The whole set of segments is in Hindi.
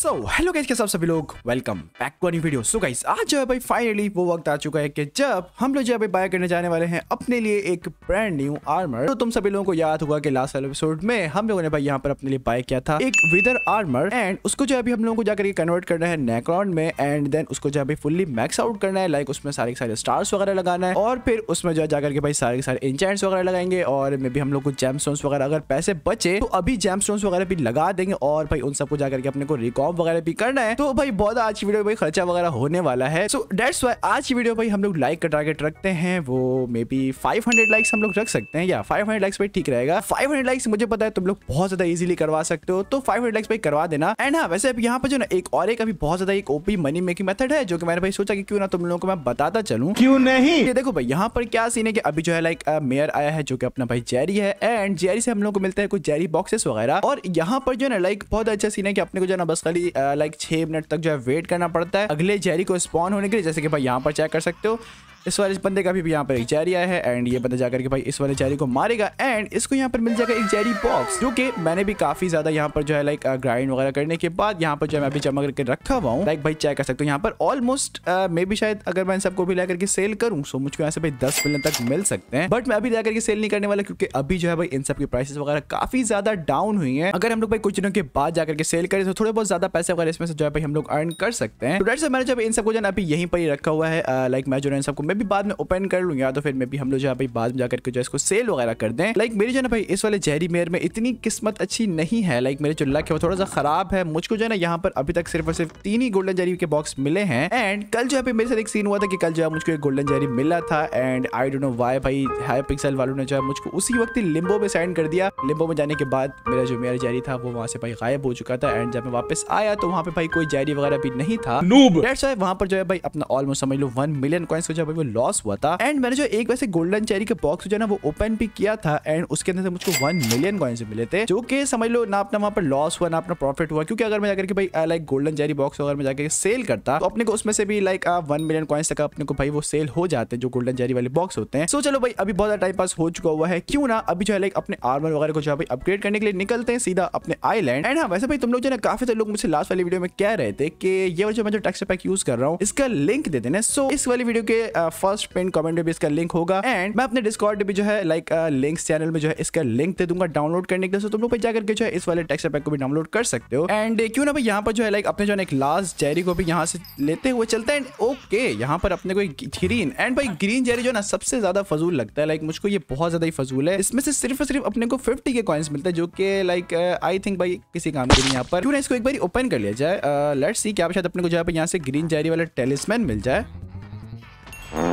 सो हेलो गाइस कैसे सब सभी लोग welcome back to any video so guys आज जो है भाई फाइनली वो वक्त आ चुका है कि जब हम लोग जो है भाई बाय करने जाने वाले हैं अपने लिए एक ब्रांड न्यू आर्मर तो तुम सभी लोगों को याद होगा कि लास्ट एपिसोड में हम लोगों ने भाई यहां पर अपने लिए बाय किया था एक विदर आर्मर एंड उसको जो है अभी हम लोगों को जाकर कन्वर्ट करना है नेक्रॉन में एंड देन उसको जो है फुल्ली मैक्स आउट करना है लाइक उसमें सारे सारे स्टार्स वगैरह लगाना है और फिर उसमें जो है जाकर के भाई सारे सारे इंचेंट्स वगैरह लगाएंगे और मे भी हम लोग को जैम वगैरह अगर पैसे बचे तो अभी जैम वगैरह भी लगा देंगे और भाई उन सबको जाकर के अपने को रिकॉर्ड जॉब वगैरह भी करना है तो भाई बहुत आज की वीडियो भाई खर्चा वगैरह होने वाला है सो डेट्स वाई आज की वीडियो भाई हम लोग लाइक का टारगेट रखते हैं वो मे बी फाइव लाइक्स हम लोग रख सकते हैं या फाइव लाइक्स भाई ठीक रहेगा फाइव लाइक्स मुझे पता है तुम लोग बहुत ज्यादा इजिली करवा सकते हो तो फाइव लाइक्स भाई करवा देना एंड हाँ वैसे अब यहाँ पर जो ना एक और एक अभी बहुत ज्यादा एक ओपी मनी मेकिंग मेथड है जो कि मैंने भाई सोचा कि क्यों ना तुम लोगों को मैं बताता चलूँ क्यों नहीं ये देखो भाई यहाँ पर क्या सीन है कि अभी जो है लाइक मेयर uh, आया है जो कि अपना भाई जेरी है एंड जेरी से हम लोग को मिलता है कुछ जेरी बॉक्सेस वगैरह और यहाँ पर जो है ना लाइक बहुत अच्छा सीन है कि अपने को जो है ना बस खाली ऑलरेडी लाइक छः मिनट तक जो है वेट करना पड़ता है अगले जेरी को स्पॉन होने के लिए जैसे कि भाई यहाँ पर चेक कर सकते हो इस वाले बंदे का भी, यहाँ पर एक चैरी आया है एंड ये बंदा जाकर के भाई इस वाले चैरी को मारेगा एंड इसको यहाँ पर मिल जाएगा एक चैरी बॉक्स जो कि मैंने भी काफी ज्यादा यहाँ पर जो है लाइक ग्राइंड वगैरह करने के बाद यहाँ पर जो है मैं अभी जमा करके रखा हुआ हूँ लाइक भाई चेक कर सकते हो यहाँ पर ऑलमोस्ट मे भी शायद अगर मैं इन सबको भी लेकर के सेल करूँ सो मुझको यहाँ से भाई दस मिलियन तक मिल सकते हैं बट मैं अभी जाकर के सेल नहीं करने वाला क्योंकि अभी जो है भाई इन सबकी प्राइसेस वगैरह काफी ज्यादा डाउन हुई है अगर हम लोग भाई कुछ दिनों के बाद जाकर के सेल करें तो थोड़े बहुत ज्यादा पैसे वगैरह इसमें से जो है भाई हम लोग अर्न कर सकते हैं तो मैंने जब इन सबको जो है अभी यहीं पर ही रखा हुआ है लाइक uh, मैं जो है इन सबको मैं भी बाद में ओपन कर लूँ या तो फिर मैं भी हम लोग जो है भाई बाद में जाकर के जो है इसको सेल वगैरह कर दें लाइक मेरी जो ना भाई इस वाले जहरी मेयर में इतनी किस्मत अच्छी नहीं है लाइक मेरे जो लक है वो थोड़ा सा खराब है मुझको जो है ना यहाँ पर अभी तक सिर्फ और सिर्फ तीन ही गोल्डन जहरी के बॉक्स मिले हैं एंड कल जो है मेरे साथ एक सीन हुआ था कि कल जो है मुझको एक गोल्डन जहरी मिला था एंड आई डोट नो वाई भाई हाई पिक्सल वालों ने जो है मुझको उसी वक्त ही लिम्बो में सेंड कर दिया लिम्बो में जाने के बाद मेरा जो मेयर जहरी था वो वहाँ से भाई गायब हो चुका था एंड जब मैं वापस आया तो वहाँ पे भाई कोई जहरी वगैरह भी नहीं था वहाँ पर जो है भाई अपना ऑलमोस्ट समझ लो वन मिलियन कॉइन्स को जो है में लॉस हुआ था एंड मैंने जो एक वैसे गोल्डन चेरी के बॉक्स जो है ना वो ओपन भी किया था एंड उसके अंदर से मुझको वन मिलियन कॉइन्स मिले थे जो कि समझ लो ना अपना वहाँ पर लॉस हुआ ना अपना प्रॉफिट हुआ क्योंकि अगर मैं जाकर भाई लाइक गोल्डन चेरी बॉक्स अगर मैं जाकर सेल करता तो अपने को उसमें से भी लाइक वन मिलियन कॉइन्स तक अपने को भाई वो सेल हो जाते हैं जो गोल्डन चेरी वाले बॉक्स होते हैं सो चलो भाई अभी बहुत टाइम पास हो चुका हुआ है क्यों ना अभी जो है लाइक अपने आर्मर वगैरह को जो है अपग्रेड करने के लिए निकलते हैं सीधा अपने आईलैंड एंड हाँ वैसे भाई तुम लोग जो है काफी सारे लोग मुझे लास्ट वाली वीडियो में कह रहे थे कि ये जो मैं जो टेक्स्ट पैक यूज कर रहा हूँ इसका लिंक दे देना सो इस वाली वीडियो के uh, फर्स्ट पिन कमेंट में भी इसका लिंक होगा एंड मैं अपने डिस्कॉर्ड भी जो है लाइक लिंक चैनल में जो है इसका लिंक दे दूंगा डाउनलोड करने के लिए तुम लोग जाकर के जो है इस वाले टेक्स्ट पैक को भी डाउनलोड कर सकते हो एंड uh, क्यों ना यहाँ पर जो है लाइक अपने जो है एक लास्ट जेरी को भी यहाँ से लेते हुए चलते हैं ओके यहाँ पर अपने कोई ग्रीन एंड भाई ग्रीन जेरी जो ना सबसे ज्यादा फजूल लगता है लाइक मुझको ये बहुत ज्यादा ही फजूल है इसमें से सिर्फ और सिर्फ अपने को फिफ्टी के कॉइन्स मिलते हैं जो कि लाइक आई थिंक भाई किसी काम के लिए यहाँ पर क्यों ना इसको एक बार ओपन कर लिया जाए लेट्स uh, सी क्या शायद अपने को जो है यहाँ से ग्रीन जेरी वाला टेलिसमैन मिल जाए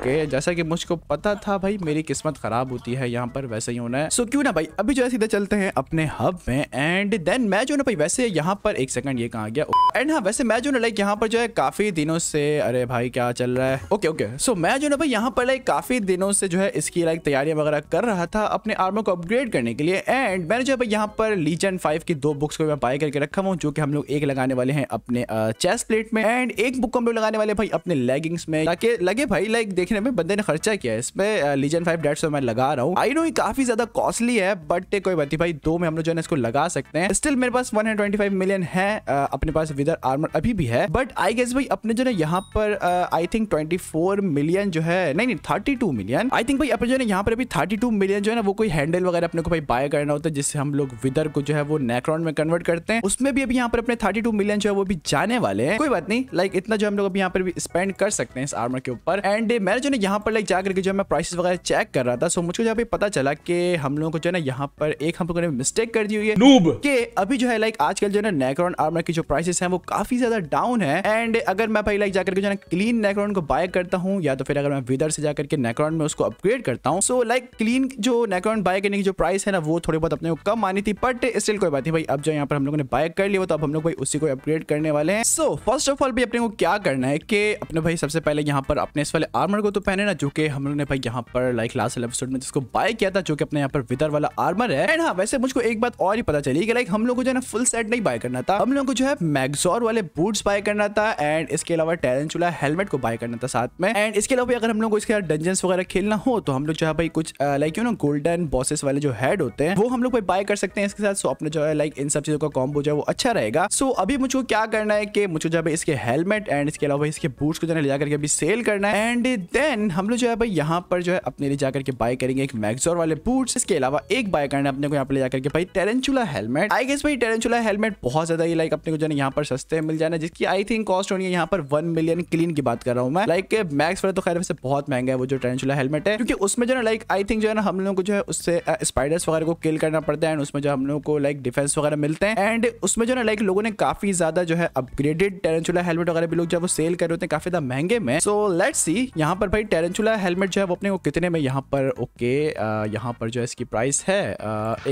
ओके जैसा कि मुझको पता था भाई मेरी किस्मत खराब होती है यहाँ पर वैसे ही होना है सो क्यों ना भाई अभी जो है सीधे चलते हैं अपने हब में एंड देन मैं जो ना भाई वैसे यहाँ पर एक सेकंड ये कहा गया एंड हाँ वैसे मैं जो ना लाइक यहाँ पर जो है काफी दिनों से अरे भाई क्या चल रहा है ओके ओके सो मैं जो ना भाई यहाँ पर लाइक काफी दिनों से जो है इसकी लाइक तैयारियां वगैरह कर रहा था अपने आर्मर को अपग्रेड करने के लिए एंड मैंने जो है यहाँ पर लीजन फाइव की दो बुक्स को मैं बाय करके रखा हूँ जो कि हम लोग एक लगाने वाले हैं अपने चेस्ट प्लेट में एंड एक बुक को हम लोग लगाने वाले भाई अपने लेगिंग्स में ताकि लगे भाई लाइक देख लेकिन हमें बंदे ने खर्चा किया है इसमें लीजन फाइव डेट्स मैं लगा रहा हूँ आई नो ये काफी ज्यादा कॉस्टली है बट कोई बात भाई दो में हम लोग जो है इसको लगा सकते हैं स्टिल मेरे पास वन मिलियन है अपने पास विदर आर्मर अभी भी है बट आई गेस भाई अपने जो है यहाँ पर आई थिंक ट्वेंटी मिलियन जो है नहीं नहीं 32 मिलियन आई थिंक भाई अपने जो है यहाँ पर अभी थर्टी मिलियन जो है ना वो कोई हैंडल वगैरह अपने को भाई बाय करना होता है जिससे हम लोग विदर को जो है वो नेक्रॉन में कन्वर्ट करते हैं उसमें भी अभी यहाँ पर अपने थर्टी मिलियन जो है वो भी जाने वाले हैं कोई बात नहीं लाइक इतना जो हम लोग अभी यहाँ पर भी स्पेंड कर सकते हैं इस आर्मर के ऊपर एंड मैं मैं जो ना यहाँ पर लाइक जा करके जो मैं प्राइसेस वगैरह चेक कर रहा था सो मुझको जहाँ पे पता चला कि हम लोगों को जो है ना यहाँ पर एक हम लोगों ने मिस्टेक कर दी हुई है नूब के अभी जो है लाइक आजकल जो है नेक्रॉन आर्मर की जो प्राइसेस हैं वो काफी ज्यादा डाउन है एंड अगर मैं भाई लाइक जाकर के जो है क्लीन नेक्रॉन को बाय करता हूँ या तो फिर अगर मैं विदर से जाकर के नेक्रॉन में उसको अपग्रेड करता हूँ सो लाइक क्लीन जो नेक्रॉन बाय करने की जो प्राइस है ना वो थोड़ी बहुत अपने कम आनी थी बट स्टिल कोई बात नहीं भाई अब जो यहाँ पर हम लोगों ने बाय कर लिया तो अब हम लोग भाई उसी को अपग्रेड करने वाले हैं सो फर्स्ट ऑफ ऑल भी अपने को क्या करना है कि अपने भाई सबसे पहले यहाँ पर अपने इस वाले आर्मर को को तो पहने ना जो कि हम लोग ने भाई यहाँ पर लाइक लास्ट एपिसोड में जिसको बाय किया था जो कि अपने यहाँ पर विदर वाला आर्मर है एंड हाँ वैसे मुझको एक बात और ही पता चली कि लाइक हम लोग को जो है ना फुल सेट नहीं बाय करना था हम लोग को जो है मैगजोर वाले बूट्स बाय करना था एंड इसके अलावा टेरेंचुला हेलमेट को बाय करना था साथ में एंड इसके अलावा अगर हम लोग को इसके डंजन वगैरह खेलना हो तो हम लोग जो है भाई कुछ like you know golden bosses वाले जो हेड होते हैं वो हम लोग बाय कर सकते हैं इसके साथ सो अपने जो है लाइक इन सब चीजों का कॉम्बो जो है वो अच्छा रहेगा सो अभी मुझको क्या करना है कि मुझे जो है इसके हेलमेट एंड इसके अलावा इसके बूट्स को जो है ले जाकर अभी सेल करना है एंड देन हम लोग जो है भाई यहाँ पर जो है अपने लिए जाकर के बाय करेंगे एक मैगजोर वाले बूट्स इसके अलावा एक बाय करना अपने को यहाँ पर ले जाकर के भाई टेरेंचुला हेलमेट आई गेस भाई टेरेंचुला हेलमेट बहुत ज्यादा ही लाइक अपने को जो है यहाँ पर सस्ते मिल जाना जिसकी आई थिंक कॉस्ट होनी है यहाँ पर वन मिलियन क्लीन की बात कर रहा हूँ मैं लाइक मैक्स वाले तो खैर वैसे बहुत महंगा है वो जो टेरेंचुला हेलमेट है क्योंकि उसमें जो है लाइक आई थिंक जो है ना हम लोग को जो है उससे स्पाइडर्स वगैरह को किल करना पड़ता है एंड उसमें जो हम लोग को लाइक डिफेंस वगैरह मिलते हैं एंड उसमें जो है लाइक लोगों ने काफी ज्यादा जो है अपग्रेडेड टेरेंचुला हेलमेट वगैरह भी लोग जब वो सेल कर रहे होते हैं काफी ज्यादा महंगे में सो लेट्स सी यहाँ पर भाई टेरेंचुला हेलमेट जो है वो अपने को कितने में यहाँ पर ओके यहाँ पर जो है इसकी प्राइस है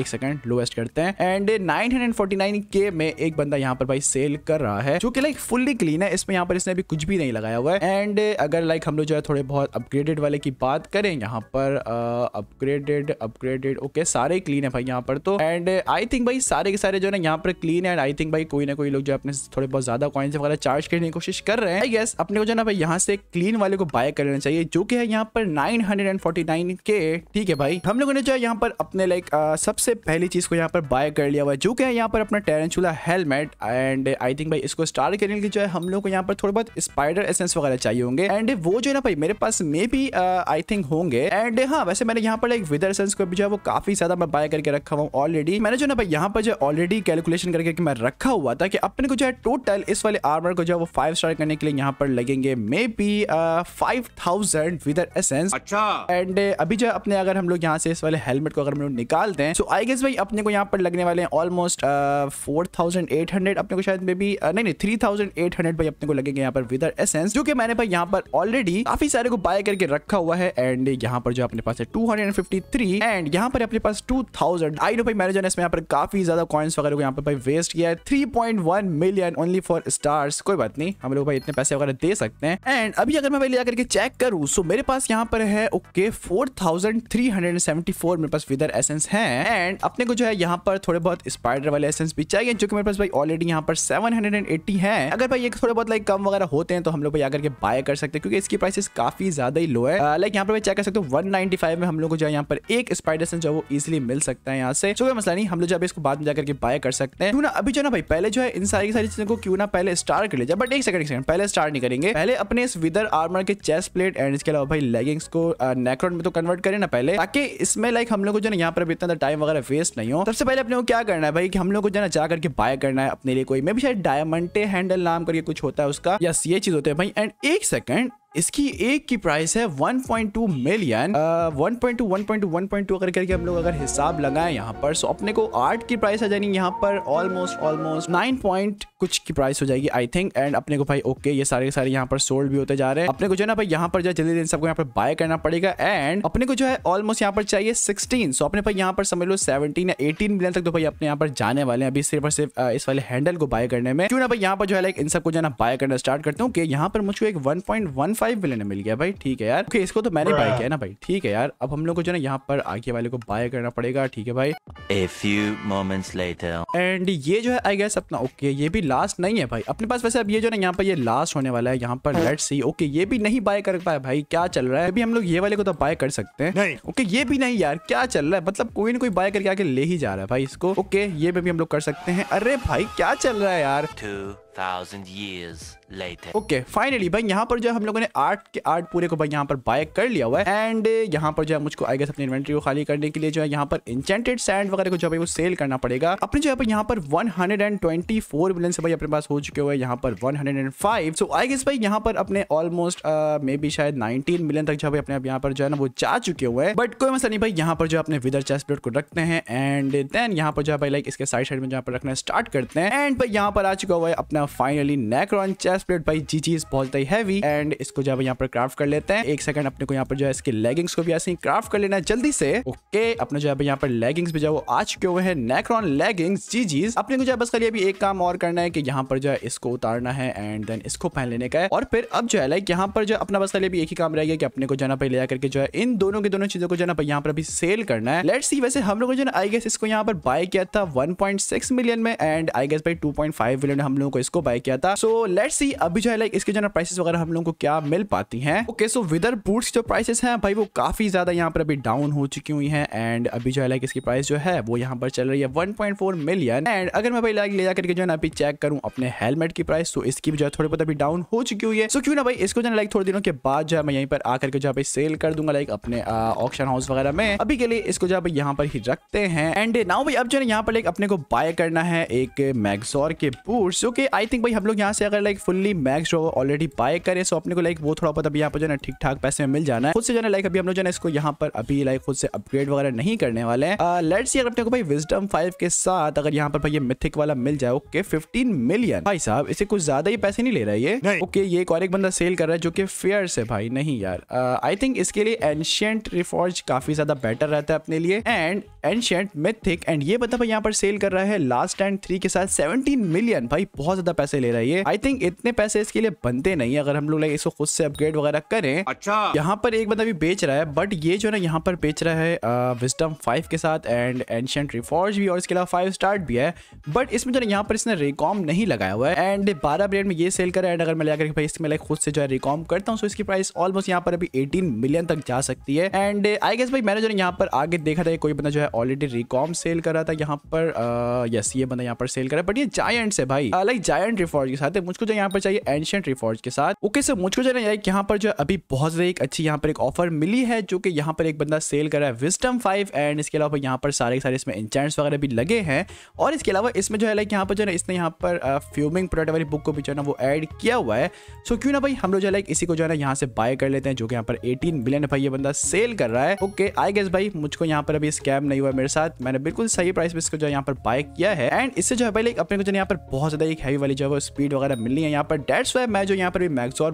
एक सेकंड लोएस्ट करते हैं एंड 949 के में एक बंदा यहाँ पर भाई सेल कर रहा है जो कि लाइक फुल्ली क्लीन है इसमें यहाँ पर इसने अभी कुछ भी नहीं लगाया हुआ है एंड अगर लाइक हम लोग जो है थोड़े बहुत अपग्रेडेड वाले की बात करें यहाँ पर अपग्रेडेड अपग्रेडेड ओके सारे क्लीन है भाई यहाँ पर तो एंड आई थिंक भाई सारे के सारे जो है यहाँ पर क्लीन है एंड आई थिंक भाई कोई ना कोई लोग जो अपने थोड़े बहुत ज्यादा कॉइन्स वगैरह चार्ज करने की कोशिश कर रहे हैं आई गेस अपने को जो ना भाई यहाँ से क्लीन वाले को बाय कर लेना चाहिए जो कि है यहाँ पर 949 के ठीक है भाई हम लोगों ने जो है यहाँ पर अपने लाइक सबसे पहली चीज को यहाँ पर बाय कर लिया हुआ है जो कि है यहाँ पर अपना tarantula helmet and I think भाई इसको स्टार्ट करने के लिए जो है हम लोग को यहाँ पर थोड़ा बहुत स्पाइडर एसेंस वगैरह चाहिए होंगे एंड वो जो है ना भाई मेरे पास मे भी आई थिंक होंगे एंड हाँ वैसे मैंने यहाँ पर लाइक विदर एसेंस को भी जो है वो काफी ज्यादा मैं बाय करके रखा हुआ ऑलरेडी मैंने जो ना भाई यहाँ पर जो ऑलरेडी कैलकुलेशन करके मैं रखा हुआ था कि अपने को जो है टोटल इस वाले आर्मर को जो है वो फाइव स्टार करने के लिए यहाँ पर लगेंगे maybe five thousand wither essence अच्छा एंड uh, अभी जो अपने अगर हम लोग यहाँ से इस वाले हेलमेट को अगर हम लोग निकाल दें तो आई गेस भाई अपने को यहाँ पर लगने वाले हैं almost four thousand eight hundred अपने को शायद मे बी uh, नहीं नहीं थ्री थाउजेंड एट हंड्रेड भाई अपने को लगेगा यहाँ पर विदर एसेंस जो कि मैंने भाई यहाँ पर ऑलरेडी काफी सारे को बाय करके रखा हुआ है एंड यहाँ पर जो अपने पास है two hundred and fifty three and यहाँ पर अपने पास टू थाउजेंड आई नो भाई मैंने जो इसमें यहाँ पर काफी ज्यादा कॉइन्स वगैरह को यहाँ पर भाई वेस्ट किया है three point one million only for stars कोई बात नहीं हम लोग भाई इतने पैसे वगैरह दे सकते हैं एंड अभी अगर मैं भाई लेकर चेक करूं सो मेरे पास यहाँ पर है okay four thousand three hundred seventy four मेरे पास विदर एसेंस है एंड अपने को जो है यहाँ पर थोड़े बहुत स्पाइडर वाले एसेंस भी चाहिए जो कि मेरे पास भाई ऑलरेडी यहाँ पर सेवन हंड्रेड एंड है अगर भाई ये थोड़े बहुत लाइक कम वगैरह होते हैं तो हम लोग भाई आकर के बाय कर सकते हैं क्योंकि इसकी प्राइसेस काफी ज्यादा ही लो है लाइक यहाँ पर चेक कर सकते हो वन में हम लोग को जो है यहाँ पर एक स्पाइडर एसेंस जो वो इजिली मिल सकता है यहाँ से जो तो मसला नहीं हम लोग जब इसको बाद में जाकर के बाय कर सकते हैं क्यों ना अभी जो ना भाई पहले जो है इन सारी सारी चीजों को क्यों ना पहले स्टार कर जाए बट एक सेकंड एक सेकंड पहले स्टार नहीं करेंगे पहले अपने इस विदर आर्मर के चेस्ट प्लेट एंड इसके अलावा भाई लेगिंग्स को नेक्रोन uh, में तो कन्वर्ट करें ना पहले ताकि इसमें लाइक हम लोग को जो ना यहाँ पर इतना टाइम वगैरह वेस्ट नहीं हो सबसे पहले अपने को क्या करना है भाई कि हम लोग को जो ना जा करके बाय करना है अपने लिए कोई मे भी शायद डायमंडे हैंडल नाम करके कुछ होता है उसका या ये चीज होते हैं भाई एंड एक सेकंड इसकी एक की प्राइस है 1.2 मिलियन 1.2 1.2 1.2 अगर करके हम लोग अगर हिसाब लगाएं यहाँ पर सो अपने को आठ की प्राइस आ जाएगी यहाँ पर ऑलमोस्ट ऑलमोस्ट नाइन पॉइंट कुछ की प्राइस हो जाएगी आई थिंक एंड अपने को भाई ओके okay, ये सारे के सारे यहाँ पर सोल्ड भी होते जा रहे हैं अपने को जो है ना भाई यहाँ पर जो जल्दी जल्दी सबको यहाँ पर बाय करना पड़ेगा एंड अपने को जो है ऑलमोस्ट यहाँ पर चाहिए सिक्सटीन सो अपने यहाँ पर समझ लो सेवेंटीन या एटीन मिलियन तक तो भाई अपने यहाँ पर जाने वाले हैं अभी सिर्फ और सिर्फ इस वाले हैंडल को बाय करने में क्यों ना भाई यहाँ पर जो है लाइक इन सबको जो है ना बाय करना स्टार्ट करते हूँ कि यहाँ पर मुझको एक वन फाइव मिलियन मिल गया भाई ठीक है यार ओके इसको तो मैंने बाय किया है ना भाई ठीक है यार अब हम लोग को जो ना यहाँ पर आगे वाले को बाय करना पड़ेगा ठीक है भाई a few moments later and ये जो है आई गेस अपना ओके okay, ये भी लास्ट नहीं है भाई अपने पास वैसे अब ये जो ना यहाँ पर ये लास्ट होने वाला है यहाँ पर लेट सी ओके ये भी नहीं बाय कर पाया भाई क्या चल रहा है अभी हम लोग ये वाले को तो बाय कर सकते हैं नहीं ओके ये भी नहीं यार क्या चल रहा है मतलब कोई ना कोई बाय करके आके ले ही जा रहा है भाई इसको ओके ये भी हम लोग कर सकते हैं अरे भाई क्या चल रहा है यार ओके फाइनली भाई यहाँ पर जो है हम लोगों ने आर्ट के आर्ट पूरे को भाई यहाँ पर बाय कर लिया हुआ है एंड यहाँ पर जो है मुझको आई अपनी इन्वेंट्री को खाली करने के लिए जो है यहाँ पर इंचेंटेड सैंड वगैरह को जो है वो सेल करना पड़ेगा अपने जो है यहाँ पर 124 मिलियन से भाई अपने पास हो चुके हुए यहाँ पर 105 सो आई गेस भाई यहाँ पर अपने ऑलमोस्ट मे बी शायद 19 मिलियन तक जो है अपने यहाँ पर जो है ना वो जा चुके हुए हैं बट कोई मसला नहीं भाई यहाँ पर जो अपने विदर चेस्ट को रखते हैं एंड देन यहाँ पर जो है भाई लाइक इसके साइड साइड में जहाँ पर रखना स्टार्ट करते हैं एंड भाई यहाँ पर आ चुका हुआ है अपना फाइनली नेक्रॉन चेस्ट प्लेट भाई जी चीज बहुत ही हैवी एंड इसको जब यहाँ पर क्राफ्ट कर लेते हैं एक सेकंड अपने को यहाँ पर जो है इसके लेगिंग्स को भी ऐसे ही क्राफ्ट कर लेना है जल्दी से ओके अपने जो है यहाँ पर लेगिंग्स भी जो है आ चुके हुए हैं नेक्रॉन लेगिंग्स जी चीज अपने को जो है बस करिए अभी एक काम और करना है कि यहाँ पर जो है इसको उतारना है एंड देन इसको पहन लेने का है और फिर अब जो है लाइक यहाँ पर जो अपना बस करिए अभी एक ही काम रह गया कि अपने को जाना पर ले करके जो है इन दोनों की दोनों चीजों को जो है यहाँ पर अभी सेल करना है लेट सी वैसे हम लोगों जो आई गेस इसको यहाँ पर बाय किया था 1.6 मिलियन में एंड आई गेस भाई 2.5 मिलियन हम लोगों को इसको इसको बाय किया था सो लेट सी अभी जो है लाइक इसके जो है प्राइसेस वगैरह हम लोगों को क्या मिल पाती है ओके सो विदर बूट्स जो प्राइसेस है भाई वो काफ़ी ज़्यादा यहाँ पर अभी डाउन हो चुकी हुई है एंड अभी जो है लाइक इसकी प्राइस जो है वो यहाँ पर चल रही है वन मिलियन एंड अगर मैं भाई लाइक ले जाकर जो है अभी चेक करूँ अपने हेलमेट की प्राइस तो इसकी भी जो है थोड़ी बहुत अभी डाउन हो चुकी हुई है सो क्यों ना भाई इसको जो है लाइक थोड़े दिनों के बाद जो है मैं यहीं पर आकर के जो है सेल कर दूंगा लाइक अपने ऑप्शन हाउस वगैरह में अभी के लिए इसको जो है यहाँ पर ही रखते हैं एंड नाउ भाई अब जो है यहाँ पर लाइक अपने को बाय करना है एक मैगजोर के बूट्स जो कि आई थिंक भाई हम लोग यहाँ से अगर लाइक फुल्ली मैक्स जो ऑलरेडी बाय करें सो अपने को लाइक वो थोड़ा बहुत अभी यहाँ पर जो है ठीक ठाक पैसे में मिल जाना है खुद से जो है लाइक अभी हम लोग जो है इसको यहाँ पर अभी लाइक खुद से अपग्रेड वगैरह नहीं करने वाले हैं लेट्स uh, अगर अपने को भाई विजडम फाइव के साथ अगर यहाँ पर भाई ये मिथिक वाला मिल जाए ओके फिफ्टीन मिलियन भाई साहब इसे कुछ ज्यादा ही पैसे नहीं ले रहा है ये ओके ये एक और एक बंदा सेल कर रहा है जो कि फेयर से भाई नहीं यार आई uh, थिंक इसके लिए एंशियंट रिफॉर्ज काफी ज्यादा बेटर रहता है अपने लिए एंड एंशियंट मिथिक एंड ये बता भाई यहाँ पर सेल कर रहा है लास्ट एंड थ्री के साथ सेवनटीन मिलियन भाई बहुत ज्यादा पैसे ले रही है आई थिंक इतने पैसे इसके लिए बनते नहीं है अगर हम लोग इसको खुद से अपग्रेड वगैरह करें अच्छा यहाँ पर एक बंदा भी बेच रहा है बट ये जो ना यहाँ पर बेच रहा है विस्टम uh, फाइव के साथ एंड एंशियंट रिफॉर्ज भी और इसके अलावा फाइव स्टार्ट भी है बट इसमें जो ना यहाँ पर इसने रिकॉम नहीं लगाया हुआ है एंड बारह ब्रेड में ये सेल करा एंड अगर मैं लगाकर भाई इसमें लाइक खुद से जो है रिकॉम करता हूँ इसकी प्राइस ऑलमोस्ट यहाँ पर अभी एटीन मिलियन तक जा सकती है एंड आई गेस भाई मैंने जो यहाँ पर आगे देखा था कोई बंदा जो है ऑलरेडी रिकॉम सेल करा था यहाँ पर यस uh, ये बंदा यहाँ पर सेल करा बट ये जायंट्स है भाई लाइक uh, आयरन रिफॉर्ज के साथ है मुझको जो यहाँ पर चाहिए एंशियंट रिफॉर्ज के साथ ओके सर मुझको जो है यहाँ पर जो अभी बहुत ज्यादा एक अच्छी यहाँ पर एक ऑफर मिली है जो कि यहाँ पर एक बंदा सेल कर रहा है विस्टम फाइव एंड इसके अलावा यहाँ पर सारे सारे इसमें इंचेंट्स वगैरह भी लगे हैं और इसके अलावा इसमें जो है लाइक यहाँ पर जो है इसने यहाँ पर फ्यूमिंग प्रोडक्ट वाली बुक को भी जो है ना वो एड किया हुआ है सो क्यों ना भाई हम लोग जो है लाइक इसी को जो है ना यहाँ से बाय कर लेते हैं जो कि यहाँ पर एटीन मिलियन भाई ये बंदा सेल कर रहा है ओके आई गेस भाई मुझको यहाँ पर अभी स्कैम नहीं हुआ मेरे साथ मैंने बिल्कुल सही प्राइस में इसको जो है यहाँ पर बाय किया है एंड इससे जो है भाई लाइक अपने को जो है यहाँ पर बहुत ज्यादा एक हैवी वाली जो है वो स्पीड वगैरह मिलनी है यहाँ पर डेट्स वाई मैं जो यहाँ पर भी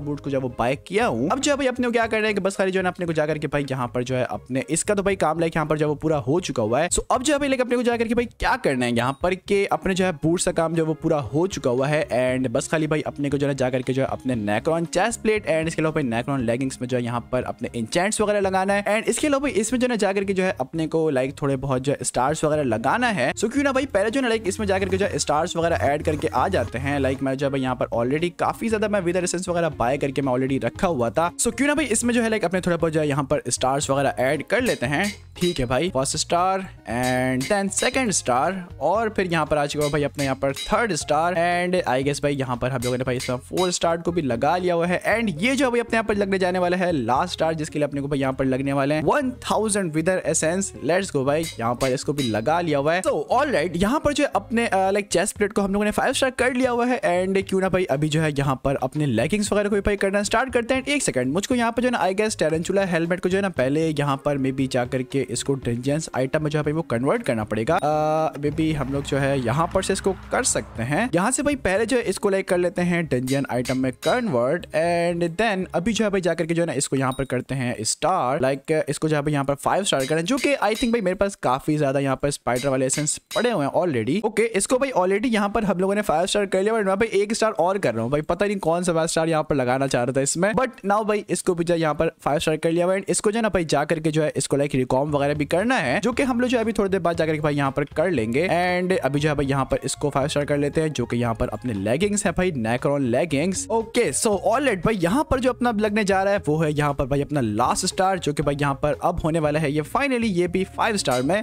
बूट को जो वो बाइक किया हूँ अब जो भाई अपने क्या कर रहे हैं कि बस खाली जो है अपने को जाकर के भाई यहाँ पर जो है अपने इसका तो भाई काम लाइक यहाँ पर जो वो पूरा हो चुका हुआ है सो अब जो है लेकिन अपने को जाकर के भाई क्या करना है यहाँ पर के अपने जो है बूट का काम जो वो पूरा हो चुका हुआ है एंड बस खाली भाई अपने को जो है जाकर के जो है अपने नेक्रॉन चेस्ट प्लेट एंड इसके अलावा भाई नेक्रॉन लेगिंग्स में जो है यहाँ पर अपने इंचेंट्स वगैरह लगाना है एंड इसके अलावा भाई इसमें जो है जाकर के जो है अपने को लाइक थोड़े बहुत जो है स्टार्स वगैरह लगाना है सो क्यों ना भाई पहले जो है लाइक इसमें जाकर के जो है स्टार्स वगैरह एड करके आ जाते हैं हैं लाइक मैं जो यहाँ पर ऑलरेडी काफी ज्यादा मैं विदर एसेंस वगैरह बाय करके मैं ऑलरेडी रखा हुआ था सो क्यों ना भाई इसमें जो है लाइक अपने थोड़ा बहुत जो है यहाँ पर स्टार्स वगैरह एड कर लेते हैं ठीक है भाई first star and then second star और फिर यहाँ पर आ चुका भाई अपने यहाँ पर third star and I guess भाई यहाँ पर हम लोगों ने भाई इसमें फोर स्टार को भी लगा लिया हुआ है एंड ये जो भाई अपने यहाँ पर लगने जाने वाला है लास्ट स्टार जिसके लिए अपने को भाई यहाँ पर लगने वाले हैं one thousand wither essence let's go भाई यहाँ पर इसको भी लगा लिया हुआ है तो ऑल राइट यहाँ पर जो अपने लाइक चेस्ट प्लेट को हम लोगों ने फाइव स्टार कर लिया हुआ है एंड क्यों ना भाई अभी जो है यहाँ पर अपने लेगिंग्स वगैरह को भी करना स्टार्ट करते हैं एक सेकंड मुझको यहाँ पर जो है ना आई गैस टेरेंचुला हेलमेट को जो है ना पहले यहाँ पर मे बी जा करके इसको डेंजेंस आइटम में जो है वो कन्वर्ट करना पड़ेगा मे uh, बी हम लोग जो है यहाँ पर से इसको कर सकते हैं यहाँ से भाई पहले जो है इसको लाइक कर लेते हैं डेंजन आइटम में कन्वर्ट एंड देन अभी जो है भाई जाकर के जो है ना इसको यहाँ पर करते हैं स्टार लाइक इसको जो है यहाँ पर फाइव स्टार करें जो कि आई थिंक भाई मेरे पास काफी ज्यादा यहाँ पर स्पाइडर वाले एसेंस पड़े हुए हैं ऑलरेडी ओके इसको भाई ऑलरेडी यहाँ पर हम लोगों ने फाइव स्टार कर पहले बार मैं भाई एक स्टार और कर रहा हूँ भाई पता नहीं कौन सा फाइव स्टार यहाँ पर लगाना चाह रहा था इसमें बट नाउ भाई इसको भी जो यहाँ पर फाइव स्टार कर लिया एंड इसको जो ना भाई जाकर के जो है इसको लाइक रिकॉर्म वगैरह भी करना है जो कि हम लोग जो अभी थोड़ी देर बाद जाकर भाई यहाँ पर कर लेंगे एंड अभी जो है भाई यहाँ पर इसको फाइव स्टार कर लेते हैं जो कि यहाँ पर अपने लेगिंग्स है भाई Necron leggings okay so all at भाई यहाँ पर जो अपना लगने जा रहा है वो है यहाँ पर भाई अपना लास्ट स्टार जो कि भाई यहाँ पर अब होने वाला है ये फाइनली ये भी फाइव स्टार में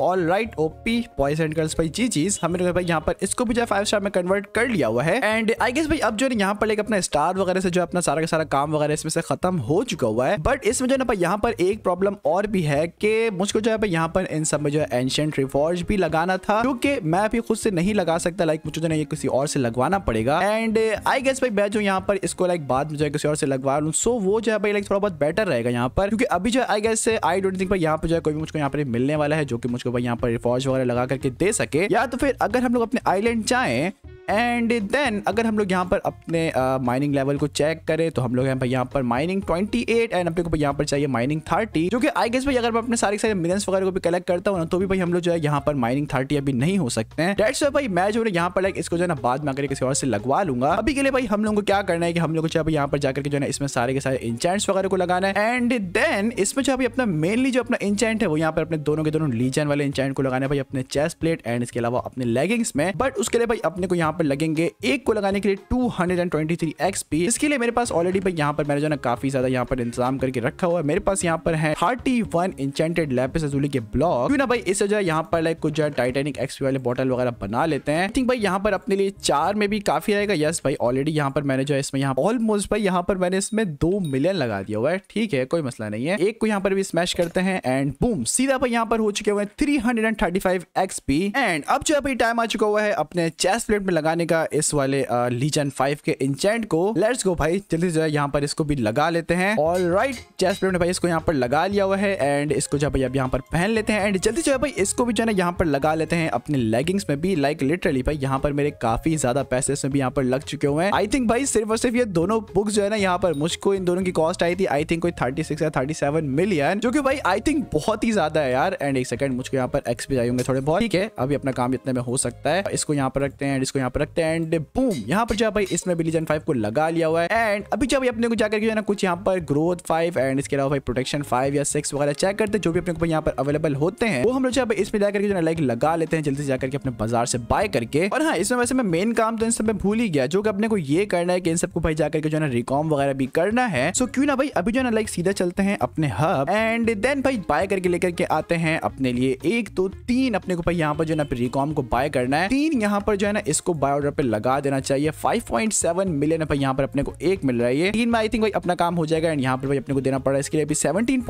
all right OP boys and girls भाई जी चीज हमने भाई यहाँ पर इसको भी जो फाइव स्टार में कन्वर्ट कर लिया हुआ है एंड आई गेस भाई अब जो है यहाँ पर लाइक अपना स्टार वगैरह से जो अपना सारा का सारा काम वगैरह इसमें से खत्म हो चुका हुआ है बट इसमें जो है ना यहाँ पर एक प्रॉब्लम और भी है कि मुझको जो है यहाँ पर इन सब में जो है एंशियंट रिफॉर्ज भी लगाना था क्योंकि मैं अभी खुद से नहीं लगा सकता लाइक मुझे जो है किसी और से लगवाना पड़ेगा एंड आई गेस भाई मैं जो यहाँ पर इसको लाइक बाद में जो है किसी और से लगवा लूँ सो वो जो है भाई लाइक थोड़ा बहुत बेटर रहेगा यहाँ पर क्योंकि अभी जो है I guess I don't think यहाँ पर जो है कोई मुझको यहाँ पर मिलने वाला है जो कि मुझको भाई यहाँ पर रिफॉर्ज वगैरह लगा करके दे सके या तो फिर अगर हम लोग अपने आईलैंड जाए एंड देन अगर हम लोग यहाँ पर अपने माइनिंग uh, लेवल को चेक करें तो हम लोग हैं भाई यहाँ पर माइनिंग 28 एट एंड अपने को भाई यहाँ पर चाहिए माइनिंग 30 जो कि आई गेस भाई अगर मैं अपने सारे सारे मिनरल्स वगैरह को भी कलेक्ट करता हूँ ना तो भी भाई हम लोग जो है यहाँ पर माइनिंग 30 अभी नहीं हो सकते हैं डेट्स भाई मैं जो है यहाँ पर लाइक इसको जो है ना बाद में अगर किसी और से लगवा लूंगा अभी के लिए भाई हम लोग को क्या करना है कि हम लोग को चाहे यहाँ पर जाकर के जो है इसमें सारे के सारे इंचेंट्स वगैरह को लगाना है एंड देन इसमें जो अभी अपना मेनली जो अपना इंचेंट है वो यहाँ पर अपने दोनों के दोनों लीज चैन वाले इंचैंट को लगाने भाई अपने चेस्ट प्लेट एंड इसके अलावा अपने लेगिंग्स में बट उसके लिए भाई अपने को यहाँ पर लगेंगे एक को लगाने के लिए टू हंड्रेड एक्सपी इसके लिए मेरे पास ऑलरेडी भाई यहाँ पर मैंने जो ना काफी ज्यादा यहाँ पर इंतजाम करके रखा हुआ है मेरे पास यहाँ पर है थर्टी वन इंचेंटेड लेपिस के ब्लॉक क्यों ना भाई इससे जो है यहाँ पर लाइक कुछ जो है टाइटेनिक एक्सपी वाले बॉटल वगैरह बना लेते हैं थिंक भाई यहाँ पर अपने लिए चार में भी काफी आएगा यस भाई ऑलरेडी यहाँ पर मैंने जो है इसमें यहाँ ऑलमोस्ट भाई यहाँ पर मैंने इसमें दो मिलियन लगा दिया हुआ है ठीक है कोई मसला नहीं है एक को यहाँ पर भी स्मैश करते हैं एंड बूम सीधा भाई यहाँ पर हो चुके हुए है 335 एक्सपी एंड अब जो अभी टाइम आ चुका हुआ है अपने चेस्ट प्लेट में लगाने का इस वाले लीजन फाइव के इंचेंट को लेट्स गो भाई जल्दी जो है यहाँ पर इसको भी लगा लेते हैं और राइट चेस्ट प्लेट में भाई इसको यहाँ पर लगा लिया हुआ है एंड इसको जो भाई अब यहाँ पर पहन लेते हैं एंड जल्दी जो है भाई इसको भी जो है यहाँ पर लगा लेते हैं अपने लेगिंग्स में भी लाइक लिटरली भाई यहाँ पर मेरे काफी ज्यादा पैसे इसमें भी यहाँ पर लग चुके हुए हैं आई थिंक भाई सिर्फ और सिर्फ ये दोनों बुक्स जो है ना यहाँ पर मुझको इन दोनों की कॉस्ट आई थी आई थिंक कोई थर्टी या थर्टी सेवन मिलियन जो कि भाई आई थिंक बहुत ही ज्यादा है यार एंड एक सेकंड मुझको यहाँ पर एक्स भी जाएंगे थोड़े बहुत ठीक है अभी अपना काम इतने में हो सकता है इसको यहाँ पर रखते हैं इसको यहाँ पर रखते हैं एंड बूम यहाँ पर जो भाई इसमें बिलीजन फाइव को लगा लिया हुआ है एंड अभी जब अपने को जाकर जो है ना कुछ यहाँ पर ग्रोथ फाइव एंड इसके अलावा भाई प्रोटेक्शन फाइव या सिक्स वगैरह चेक करते जो भी अपने यहाँ पर अवेलेबल होते हैं वो हम लोग जो है इसमें जाकर जो है लाइक लगा लेते हैं जल्दी से जाकर अपने बाजार से बाय करके और हाँ इसमें वैसे मैं मेन काम तो इन सब भूल ही गया जो कि अपने को ये करना है कि इन सबको भाई जाकर के जो है रिकॉम वगैरह भी करना है सो क्यों ना भाई अभी जो है ना लाइक सीधा चलते हैं अपने हब एंड देन भाई बाय करके लेकर के आते हैं अपने लिए चाहिए एक तो तीन अपने को यहाँ पर जो है ना रिकॉम को बाय करना है तीन यहाँ पर जो है ना इसको बाय ऑर्डर पे लगा देना चाहिए 5.7 मिलियन पर यहाँ पर अपने को एक मिल रहा है तीन में आई थिंक भाई अपना काम हो जाएगा एंड यहाँ पर भाई अपने को देना पड़ रहा है इसके लिए सेवनटीन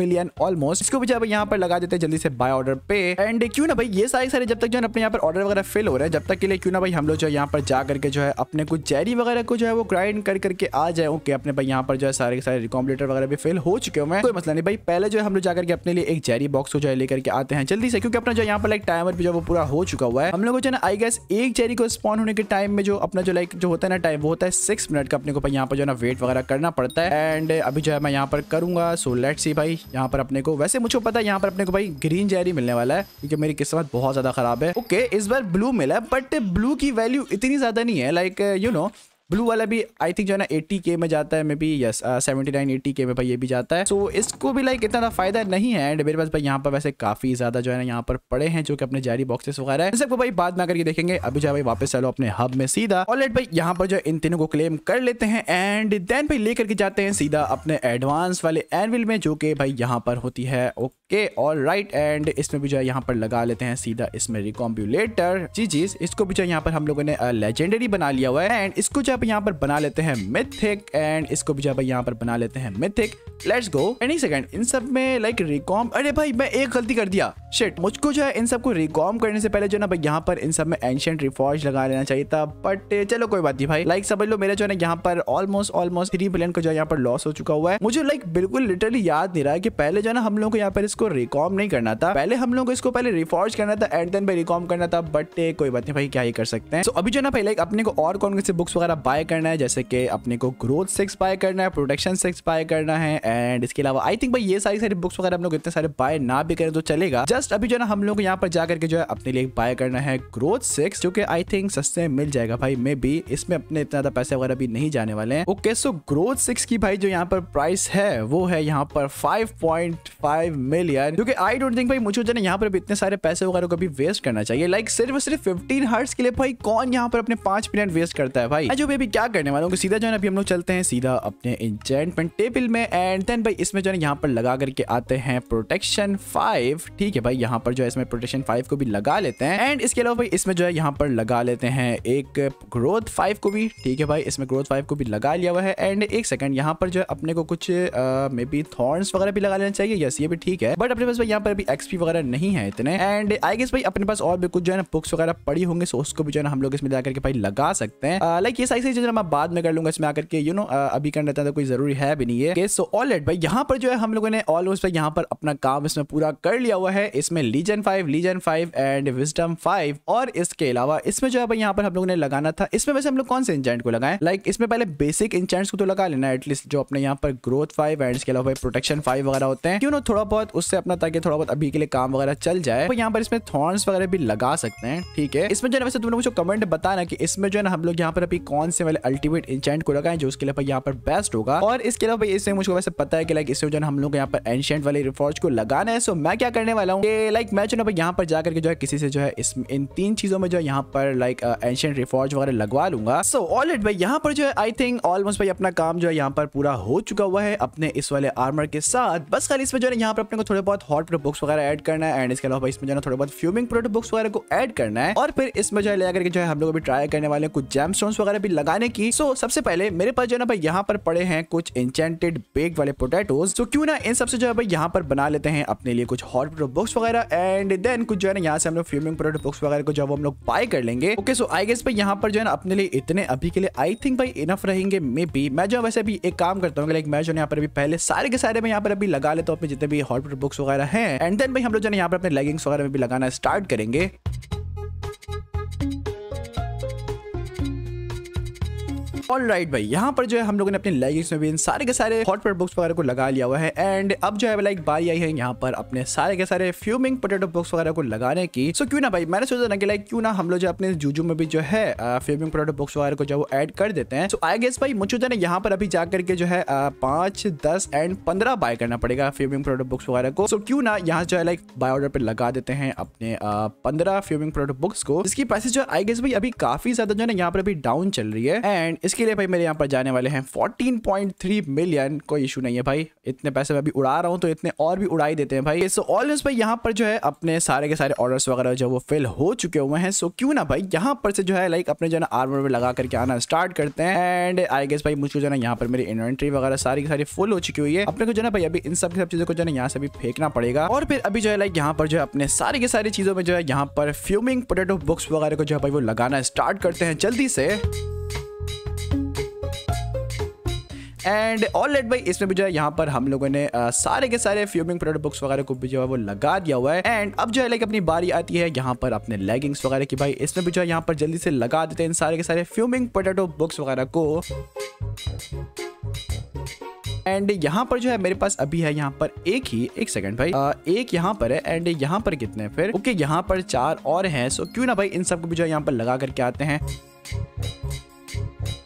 मिलियन ऑलमोस्ट इसको भी यहाँ पर लगा देते हैं जल्दी से बाय ऑर्डर पे एंड क्यों ना भाई ये सारे सारे जब तक जो है अपने यहाँ पर ऑर्डर वगैरह फिल हो रहे हैं जब तक के लिए क्यों ना भाई हम लोग जो है यहाँ पर जा करके जो है अपने कुछ जैरी वगैरह को जो है वो ग्राइंड कर करके आ जाए ओके अपने भाई यहाँ पर जो है सारे सारे रिकॉम्पलेटर वगैरह भी फिल हो चुके हुए हैं कोई मसला नहीं भाई पहले जो है हम लोग जाकर के अपने लिए एक जैरी बॉक्स को जो है लेकर करके आते हैं जल्दी से क्योंकि अपना जो यहाँ पर लाइक टाइमर भी जो वो पूरा हो चुका हुआ है हम लोग को जो ना आई गैस एक चेरी को स्पॉन होने के टाइम में जो अपना जो लाइक जो होता है ना टाइम वो होता है सिक्स मिनट का अपने को यहाँ पर जो ना वेट वगैरह करना पड़ता है एंड अभी जो है मैं यहाँ पर करूंगा सो लेट सी भाई यहाँ पर अपने को वैसे मुझे पता है यहाँ पर अपने को भाई ग्रीन चेरी मिलने वाला है क्योंकि मेरी किस्मत बहुत ज्यादा खराब है ओके इस बार ब्लू मिला है बट ब्लू की वैल्यू इतनी ज्यादा नहीं है लाइक यू नो ब्लू वाला भी आई थिंक जो है ना एट्टी के में जाता है maybe yes seventy nine eighty के में भाई ये भी जाता है सो so, इसको भी लाइक इतना फायदा नहीं है एंड मेरे पास भाई यहाँ पर वैसे काफी ज्यादा जो है ना यहाँ पर पड़े हैं जो कि अपने जारी बॉक्सेस वगैरह है सबको भाई बाद में करके देखेंगे अभी जो भाई वापस चलो अपने हब में सीधा और लेट भाई यहाँ पर जो इन तीनों को क्लेम कर लेते हैं एंड देन भाई लेकर के जाते हैं सीधा अपने एडवांस वाले एनविल में जो कि भाई यहाँ पर होती है ओके और राइट एंड इसमें भी जो है यहाँ पर लगा लेते हैं सीधा इसमें रिकॉम्ब्यूलेटर जी जी इसको भी जो यहाँ पर हम लोगों ने लेजेंडरी uh, बना लिया हुआ है एंड इसको जो पर यहाँ पर बना लेते हैं मिथिक एंड इसको भी जब यहाँ पर बना लेते हैं mythic let's go any second इन सब में लाइक like, रिकॉम अरे भाई मैं एक गलती कर दिया शिट मुझको जो है इन सब को रिकॉम करने से पहले जो ना यहाँ पर इन सब में एंशियंट रिफॉर्ज लगा लेना चाहिए था बट eh, चलो कोई बात नहीं भाई लाइक like, समझ लो मेरा जो है यहाँ पर ऑलमोस्ट ऑलमोस्ट थ्री बिलियन का जो यहाँ पर लॉस हो चुका हुआ है मुझे लाइक like, बिल्कुल लिटरली याद नहीं रहा है कि पहले जो ना हम लोग को यहाँ पर इसको रिकॉम नहीं करना था पहले हम लोग को इसको पहले रिफॉर्ज करना था एंड देन भाई रिकॉम करना था बट eh, कोई बात नहीं भाई क्या ही कर सकते हैं सो अभी जो ना भाई लाइक अपने को और कौन कौन से बुक्स वगैरह बाय करना है जैसे कि अपने को ग्रोथ सिक्स बाय करना है प्रोटेक्शन सिक्स बाय करना है एंड इसके अलावा आई थिंक भाई ये सारी सारी बुक्स वगैरह हम लोग इतने सारे बाय ना भी करें तो चलेगा जस्ट अभी जो है ना हम लोग यहाँ पर जाकर के जो है अपने लिए बाय करना है ग्रोथ सिक्स जो कि आई थिंक सस्ते मिल जाएगा भाई मे भी इसमें अपने इतना ज्यादा पैसे वगैरह भी नहीं जाने वाले हैं ओके सो ग्रोथ सिक्स की भाई जो यहाँ पर प्राइस है वो है यहाँ पर फाइव मिलियन क्योंकि आई डोंट थिंक भाई मुझे जो है यहाँ पर भी इतने सारे पैसे वगैरह को भी वेस्ट करना चाहिए लाइक सिर्फ सिर्फ फिफ्टीन हर्ट्स के लिए भाई कौन यहाँ पर अपने पांच मिलियन वेस्ट करता है भाई जो अभी क्या करने वाले सीधा जो है अभी हम लोग चलते हैं सीधा अपने इंजेंटमेंट टेबल में एंड देन भाई इसमें जो है यहाँ पर लगा करके आते हैं प्रोटेक्शन फाइव ठीक है भाई यहाँ पर जो है इसमें प्रोटेक्शन फाइव को भी लगा लेते हैं एंड इसके अलावा भाई इसमें जो है यहाँ पर लगा लेते हैं एक ग्रोथ फाइव को भी ठीक है भाई इसमें ग्रोथ फाइव को भी लगा लिया हुआ है एंड एक सेकंड यहाँ पर जो है अपने को कुछ मे बी थॉर्न्स वगैरह भी लगा लेना चाहिए यस ये भी ठीक है बट अपने पास भाई यहाँ पर अभी एक्सपी वगैरह नहीं है इतने एंड आई गेस भाई अपने पास और भी कुछ जो है ना बुक्स वगैरह पड़ी होंगे सो उसको भी जो है हम लोग इसमें जाकर के भाई लगा सकते हैं लाइक ये बाकी सारी चीज़ें मैं बाद में कर लूंगा इसमें आकर के यू नो अभी करना चाहता तो कोई ज़रूरी है भी नहीं है सो ऑल एट भाई यहाँ पर जो है हम लोगों ने ऑलमोस्ट भाई यहाँ पर अपना काम इसमें पूरा कर लिया हुआ है इसमें legion five legion five and wisdom five और इसके अलावा इसमें जो है यहाँ पर हम लोगों ने लगाना था इसमें वैसे हम लोग कौन से इंजेंट को लगाए लाइक इसमें पहले बेसिक इंजेंट्स को तो लगा लेना एटलीस्ट जो अपने यहाँ पर ग्रोथ फाइव एंड इसके अलावा भाई प्रोटेक्शन फाइव वगैरह होते हैं क्यों ना थोड़ा बहुत उससे अपना ताकि थोड़ा बहुत अभी के लिए काम वगैरह चल जाए तो यहाँ पर इसमें थॉर्न्स वगैरह भी लगा सकते हैं ठीक है इसमें जो है वैसे तुम लोग कमेंट बताना कि इसमें जो है ना हम लोग यहाँ पर अभी कौन कौन से वाले अल्टीमेट इंचेंट को लगाए जो उसके लिए यहाँ पर बेस्ट होगा और इसके अलावा भाई इसमें मुझको वैसे पता है कि लाइक इस जो हम लोग यहाँ पर एंशेंट वाले रिफॉर्ज को लगाना है सो मैं क्या करने वाला हूँ लाइक मैं जो ना यहाँ पर जाकर के जो है किसी से जो है इन तीन चीजों में जो है यहाँ पर लाइक एंशियंट रिफॉर्ज वगैरह लगवा लूंगा सो ऑल इट भाई यहाँ पर जो है आई थिंक ऑलमोस्ट भाई अपना काम जो है यहाँ पर पूरा हो चुका हुआ है अपने इस वाले आर्मर के साथ बस खाली इसमें जो है यहाँ पर अपने को थोड़े बहुत हॉट प्रोट बुक्स वगैरह ऐड करना है एंड इसके अलावा इसमें जो है थोड़े बहुत फ्यूमिंग प्रोडक्ट बुक्स वगैरह को ऐड करना है और फिर इसमें जो है लेकर जो है हम लोग अभी ट्राई करने वाले कुछ जैम वगैरह भी लगाने की सो सबसे पहले मेरे पास जो है ना भाई यहाँ पर पड़े हैं कुछ इंचेंटेड बेग वाले पोटैटोज तो क्यों ना इन सबसे जो है भाई यहाँ पर बना लेते हैं अपने लिए कुछ हॉट पोटो बुक्स वगैरह एंड देन कुछ जो है ना यहाँ से हम लोग फ्यूमिंग पोटैटो बुक्स वगैरह को जो हम लोग बाय कर लेंगे ओके सो आई गेस भाई यहाँ पर जो है ना अपने लिए इतने अभी के लिए आई थिंक भाई इनफ रहेंगे मे बी मैं जो वैसे भी एक काम करता हूँ लाइक मैं जो यहाँ पर अभी पहले सारे के सारे में यहाँ पर अभी लगा लेता हूँ अपने जितने भी हॉट पोटो बुक्स वगैरह है एंड देन भाई हम लोग जो है यहाँ पर अपने लेगिंग्स वगैरह में भी लगाना स्टार्ट करेंगे ऑल राइट भाई यहाँ पर जो है हम लोगों ने अपने लेगिंग्स में भी इन सारे के सारे हॉट पेट बुक्स वगैरह को लगा लिया हुआ है एंड अब जो है लाइक बारी आई है यहाँ पर अपने सारे के सारे फ्यूमिंग पोटेटो बुक्स वगैरह को लगाने की सो क्यों ना भाई मैंने सोचा ना कि लाइक क्यों ना हम लोग जो अपने जूजू में भी जो है फ्यूमिंग पोटेटो बुक्स वगैरह को जो वो एड कर देते हैं सो आई गेस भाई मुझे ना यहाँ पर अभी जा करके जो है पांच दस एंड पंद्रह बाय करना पड़ेगा फ्यूमिंग पोटेटो बुक्स वगैरह को सो क्यों ना यहाँ जो है लाइक बाय ऑर्डर पर लगा देते हैं अपने पंद्रह फ्यूमिंग पोटेटो बुक्स को इसकी प्राइस जो आई गेस भाई अभी काफी ज्यादा जो है ना यहाँ पर अभी डाउन चल रही है एंड इसके इसके लिए भाई मेरे यहाँ पर जाने वाले हैं 14.3 मिलियन कोई इशू नहीं है भाई इतने पैसे मैं अभी उड़ा रहा हूँ तो इतने और भी उड़ाई देते हैं भाई सो ऑलमोस्ट भाई यहाँ पर जो है अपने सारे के सारे ऑर्डर्स वगैरह जो वो फिल हो चुके हुए हैं सो क्यों ना भाई यहाँ पर से जो है लाइक अपने जो है आर्मर में लगा करके आना स्टार्ट करते हैं एंड आई गेस भाई मुझको जो है यहाँ पर मेरी इन्वेंट्री वगैरह सारी की सारी फुल हो चुकी हुई है अपने को जो है भाई अभी इन सब सब चीज़ों को जो है यहाँ से भी फेंकना पड़ेगा और फिर अभी जो है लाइक यहाँ पर जो है अपने सारी की सारी चीज़ों में जो है यहाँ पर फ्यूमिंग पोटेटो बुक्स वगैरह को जो है भाई वो लगाना स्टार्ट करते हैं जल्दी से एंड ऑल लेट भाई इसमें भी जो है यहाँ पर हम लोगों ने आ, सारे के सारे फ्यूमिंग प्रोडक्ट बुक्स वगैरह को भी जो है वो लगा दिया हुआ है एंड अब जो है लाइक अपनी बारी आती है यहाँ पर अपने लेगिंग्स वगैरह की भाई इसमें भी जो है यहाँ पर जल्दी से लगा देते हैं इन सारे के सारे फ्यूमिंग पोटेटो बुक्स वगैरह को एंड यहाँ पर जो है मेरे पास अभी है यहाँ पर एक ही एक सेकंड भाई आ, एक यहाँ पर है एंड यहाँ पर कितने फिर ओके यहाँ पर चार और हैं सो क्यों ना भाई इन सबको भी जो है यहाँ पर लगा करके आते हैं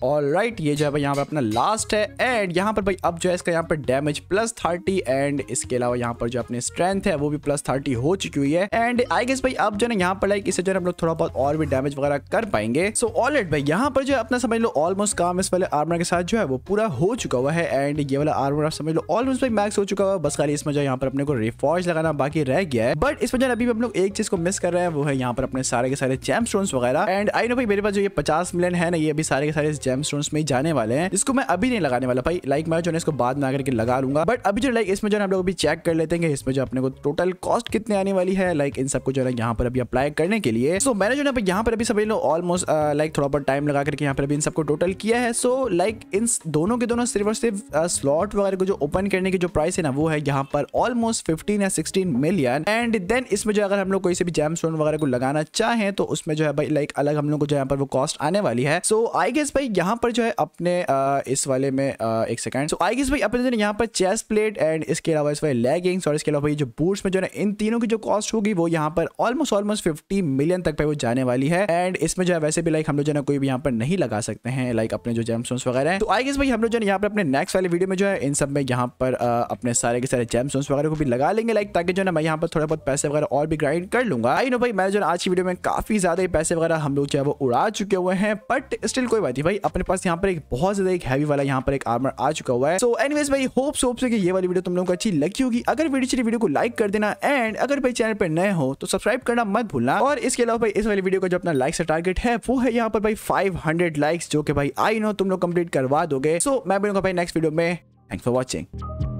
ऑल राइट ये जो है भाई यहाँ पर अपना लास्ट है एंड यहाँ पर भाई अब जो है इसका यहाँ पर डैमेज प्लस थर्टी एंड इसके अलावा यहाँ पर जो अपने स्ट्रेंथ है वो भी प्लस थर्टी हो चुकी हुई है एंड आई गेस भाई अब जो है यहाँ पर लाइक इसे जो है हम लोग थोड़ा बहुत और भी डैमेज वगैरह कर पाएंगे सो ऑल भाई यहाँ पर जो है अपना समझ लो ऑलमोस्ट काम इस वाले आर्मर के साथ जो है वो पूरा हो चुका हुआ है एंड ये वाला आर्मर आप समझ लो ऑलमोस्ट भाई मैक्स हो चुका हुआ बस खाली इसमें जो यहाँ पर अपने रिफॉर्ज लगाना बाकी रह गया है बट इसमें जो अभी हम लोग एक चीज को मिस कर रहे हैं वो है यहाँ पर अपने सारे के सारे चैम्प वगैरह एंड आई नो भाई मेरे पास जो ये पचास मिलियन है ना ये अभी सारे के सारे जेम में ही जाने वाले हैं इसको मैं अभी नहीं लगाने वाला भाई लाइक मैं जो है इसको बाद में आकर के लगा लूंगा बट अभी जो लाइक इसमें जो है हम लोग अभी चेक कर लेते हैं इसमें जो अपने को टोटल कॉस्ट कितने आने वाली है लाइक इन सबको जो है यहाँ पर अभी अप्लाई करने के लिए सो मैंने जो है यहाँ पर अभी सभी लोग ऑलमोस्ट लाइक uh, थोड़ा बहुत टाइम लगा करके यहाँ पर अभी इन सबको टोटल किया है सो लाइक इन दोनों के दोनों सिर्फ और सिर्फ स्लॉट uh, वगैरह को जो ओपन करने की जो प्राइस है ना वो है यहाँ पर ऑलमोस्ट फिफ्टीन या सिक्सटीन मिलियन एंड देन इसमें जो अगर हम लोग कोई से भी जैम स्टोन वगैरह को लगाना चाहें तो उसमें जो है भाई लाइक अलग हम लोग को जो यहाँ पर वो कॉस्ट आने वाली है सो आई गेस भाई यहाँ पर जो है अपने आ, इस वाले में आ, एक सेकंड सो आई गेस भाई अपने जो यहाँ पर चेस्ट प्लेट एंड इसके अलावा इस वाले लेगिंग्स और इसके अलावा ये जो बूट्स में जो है इन तीनों की जो कॉस्ट होगी वो यहाँ पर ऑलमोस्ट ऑलमोस्ट फिफ्टी मिलियन तक पे वो जाने वाली है एंड इसमें जो है वैसे भी लाइक हम लोग जो है कोई भी यहाँ पर नहीं लगा सकते हैं लाइक अपने जो जेमस्टोन्स वगैरह है तो आई गेस भाई हम लोग जो है यहाँ पर अपने नेक्स्ट वाले वीडियो में जो है इन सब में यहाँ पर अपने सारे के सारे जेमस्टोन्स वगैरह को भी लगा लेंगे लाइक ताकि जो है मैं यहाँ पर थोड़ा बहुत पैसे वगैरह और भी ग्राइंड कर लूंगा आई नो भाई मैं जो आज की वीडियो में काफी ज्यादा पैसे वगैरह हम लोग जो है वो उड़ा चुके हुए हैं बट स्टिल कोई बात नहीं भाई अपने पास यहाँ पर एक बहुत ज्यादा एक हैवी वाला यहाँ पर एक आर्मर आ चुका हुआ है सो एनीवेज भाई होप होप से कि ये वाली वीडियो तुम लोगों को अच्छी लगी होगी अगर वीडियो चली वीडियो को लाइक कर देना एंड अगर भाई चैनल पर नए हो तो सब्सक्राइब करना मत भूलना और इसके अलावा भाई इस वाली वीडियो का जो अपना लाइक्स का टारगेट है वो है यहाँ पर भाई फाइव लाइक्स जो कि भाई आई नो तुम लोग कंप्लीट करवा दोगे सो मैं बोलूंगा भाई नेक्स्ट वीडियो में थैंक फॉर वॉचिंग